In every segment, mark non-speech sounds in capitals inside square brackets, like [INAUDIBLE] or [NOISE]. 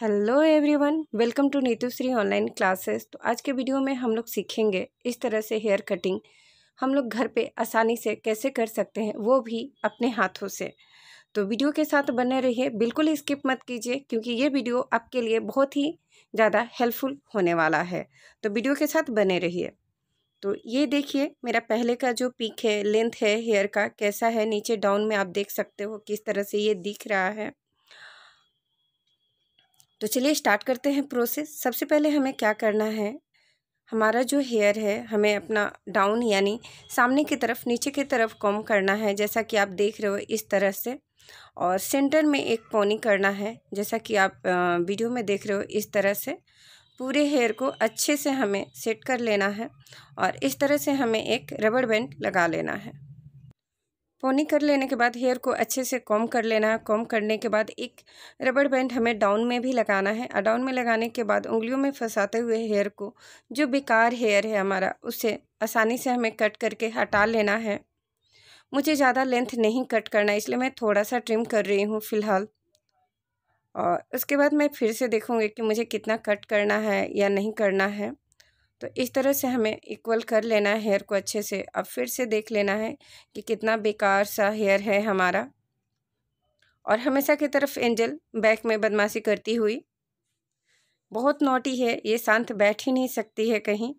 hello everyone welcome to Neetu Shri online classes तो आज के वीडियो में हम लोग सीखेंगे इस तरह से हेयर कटिंग हम लोग घर पे आसानी से कैसे कर सकते हैं वो भी अपने हाथों से तो वीडियो के साथ बने रहिए बिल्कुल स्किप मत कीजिए क्योंकि ये वीडियो आपके लिए बहुत ही ज़्यादा हेल्पफुल होने वाला है तो वीडियो के साथ बने रहिए तो ये देखिए मेरा पहले का जो पीक है लेंथ है हेयर का कैसा है नीचे डाउन में आप देख सकते हो किस तरह से ये दिख रहा है तो चलिए स्टार्ट करते हैं प्रोसेस सबसे पहले हमें क्या करना है हमारा जो हेयर है हमें अपना डाउन यानी सामने की तरफ नीचे की तरफ कॉम करना है जैसा कि आप देख रहे हो इस तरह से और सेंटर में एक पोनी करना है जैसा कि आप वीडियो में देख रहे हो इस तरह से पूरे हेयर को अच्छे से हमें सेट कर लेना है और इस तरह से हमें एक रबड़ बैंड लगा लेना है पोनी कर लेने के बाद हेयर को अच्छे से कॉम कर लेना है कॉम करने के बाद एक रबड़ बैंड हमें डाउन में भी लगाना है डाउन में लगाने के बाद उंगलियों में फंसाते हुए हेयर को जो बेकार हेयर है हमारा उसे आसानी से हमें कट करके हटा लेना है मुझे ज़्यादा लेंथ नहीं कट करना इसलिए मैं थोड़ा सा ट्रिम कर रही हूँ फ़िलहाल और उसके बाद मैं फिर से देखूँगी कि मुझे कितना कट करना है या नहीं करना है तो इस तरह से हमें इक्वल कर लेना है हेयर को अच्छे से अब फिर से देख लेना है कि कितना बेकार सा हेयर है हमारा और हमेशा की तरफ एंजल बैक में बदमाशी करती हुई बहुत नोटी है ये शांत बैठ ही नहीं सकती है कहीं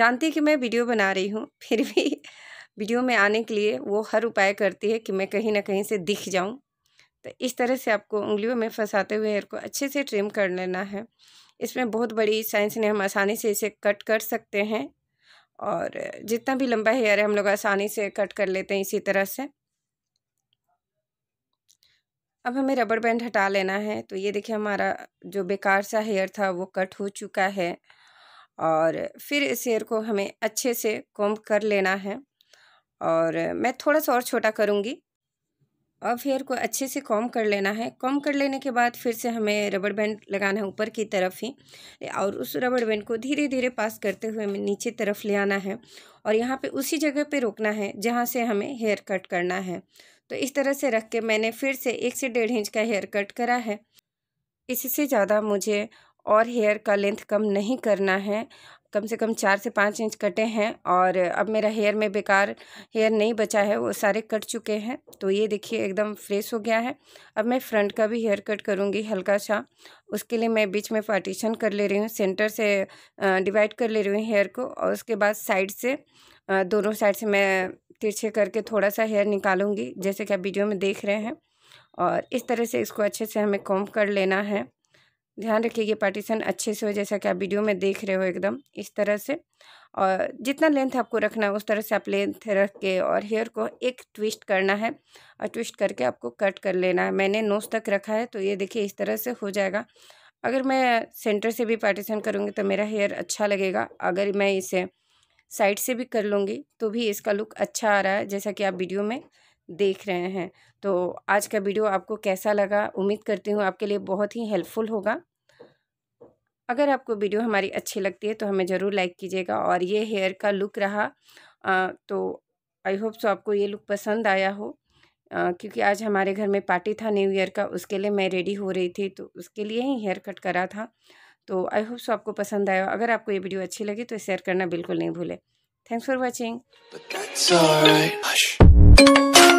जानती कि मैं वीडियो बना रही हूँ फिर भी वीडियो [LAUGHS] में आने के लिए वो हर उपाय करती है कि मैं कहीं ना कहीं से दिख जाऊँ तो इस तरह से आपको उंगलियों में फंसाते हुए हेयर को अच्छे से ट्रिम कर लेना है इसमें बहुत बड़ी साइंस ने हम आसानी से इसे कट कर सकते हैं और जितना भी लंबा हेयर है हम लोग आसानी से कट कर लेते हैं इसी तरह से अब हमें रबड़ बैंड हटा लेना है तो ये देखिए हमारा जो बेकार सा हेयर था वो कट हो चुका है और फिर इस हेयर को हमें अच्छे से कॉम्ब कर लेना है और मैं थोड़ा सा और छोटा करूँगी अब हेयर को अच्छे से कॉम कर लेना है कॉम कर लेने के बाद फिर से हमें रबड़ बैंड लगाना है ऊपर की तरफ ही और उस रबड़ बैंड को धीरे धीरे पास करते हुए हमें नीचे तरफ ले आना है और यहाँ पे उसी जगह पे रोकना है जहाँ से हमें हेयर कट करना है तो इस तरह से रख के मैंने फिर से एक से डेढ़ इंच का हेयर कट करा है इससे ज़्यादा मुझे और हेयर का लेंथ कम नहीं करना है कम से कम चार से पाँच इंच कटे हैं और अब मेरा हेयर में बेकार हेयर नहीं बचा है वो सारे कट चुके हैं तो ये देखिए एकदम फ्रेश हो गया है अब मैं फ्रंट का भी हेयर कट करूँगी हल्का सा उसके लिए मैं बीच में पार्टीशन कर ले रही हूँ सेंटर से डिवाइड कर ले रही हूँ हेयर को और उसके बाद साइड से दोनों साइड से मैं तिरछे करके थोड़ा सा हेयर निकालूंगी जैसे कि आप वीडियो में देख रहे हैं और इस तरह से इसको अच्छे से हमें कॉम कर लेना है ध्यान रखिएगा पार्टीशन अच्छे से हो जैसा कि आप वीडियो में देख रहे हो एकदम इस तरह से और जितना लेंथ आपको रखना है उस तरह से आप लेंथ रख के और हेयर को एक ट्विस्ट करना है और ट्विस्ट करके आपको कट कर लेना है मैंने नोज तक रखा है तो ये देखिए इस तरह से हो जाएगा अगर मैं सेंटर से भी पार्टीशन करूँगी तो मेरा हेयर अच्छा लगेगा अगर मैं इसे साइड से भी कर लूँगी तो भी इसका लुक अच्छा आ रहा है जैसा कि आप वीडियो में देख रहे हैं तो आज का वीडियो आपको कैसा लगा उम्मीद करती हूँ आपके लिए बहुत ही हेल्पफुल होगा अगर आपको वीडियो हमारी अच्छी लगती है तो हमें ज़रूर लाइक कीजिएगा और ये हेयर का लुक रहा आ, तो आई होप सो आपको ये लुक पसंद आया हो आ, क्योंकि आज हमारे घर में पार्टी था न्यू ईयर का उसके लिए मैं रेडी हो रही थी तो उसके लिए ही हेयर कट करा था तो आई होप सो आपको पसंद आया हो अगर आपको ये वीडियो अच्छी लगी तो शेयर करना बिल्कुल नहीं भूलें थैंक्स फॉर वॉचिंग